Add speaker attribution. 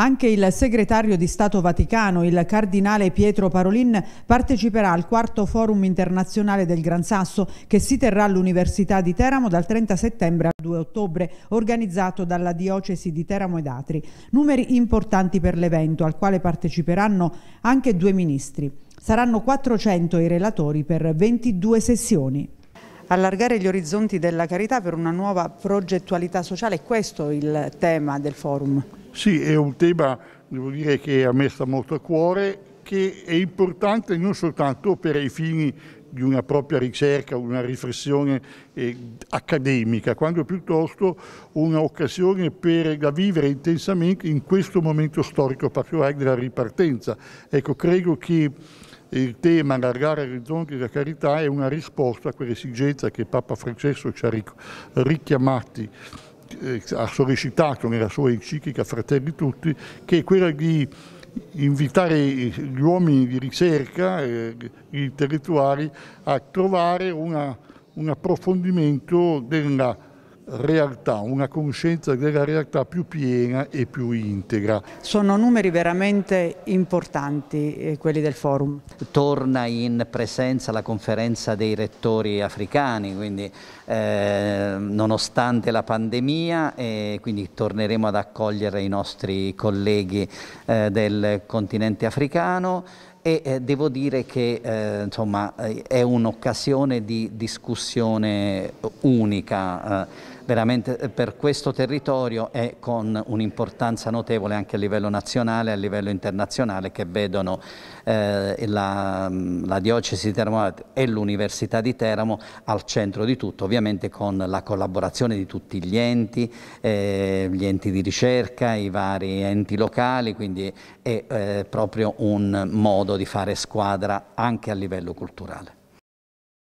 Speaker 1: Anche il segretario di Stato Vaticano, il cardinale Pietro Parolin, parteciperà al quarto forum internazionale del Gran Sasso che si terrà all'Università di Teramo dal 30 settembre al 2 ottobre, organizzato dalla diocesi di Teramo ed Atri. Numeri importanti per l'evento, al quale parteciperanno anche due ministri. Saranno 400 i relatori per 22 sessioni allargare gli orizzonti della carità
Speaker 2: per una nuova progettualità sociale, questo è il tema del forum. Sì, è un tema, devo dire, che a me sta molto a cuore, che è importante non soltanto per i fini di una propria ricerca, una riflessione eh, accademica, quanto piuttosto un'occasione per da vivere intensamente in questo momento storico particolare della ripartenza. Ecco, credo che il tema allargare orizzonti della carità è una risposta a quell'esigenza che Papa Francesco ci ha richiamati eh, ha sollecitato nella sua enciclica Fratelli Tutti, che è quella di invitare gli uomini di ricerca, eh, gli intellettuali, a trovare una, un approfondimento della realtà, una conoscenza della realtà più piena e più integra. Sono numeri veramente importanti eh, quelli del forum. Torna
Speaker 3: in presenza la conferenza dei rettori africani, quindi eh, nonostante la pandemia, eh, quindi torneremo ad accogliere i nostri colleghi eh, del continente africano e eh, devo dire che eh, insomma, eh, è un'occasione di discussione unica. Eh veramente eh, per questo territorio e con un'importanza notevole anche a livello nazionale e a livello internazionale che vedono eh, la, la, diocesi di Teramo e l'Università di Teramo al centro di tutto, ovviamente con la collaborazione di tutti gli enti, eh, gli enti di ricerca, i vari enti locali, quindi è eh, proprio un modo di fare squadra anche a livello culturale.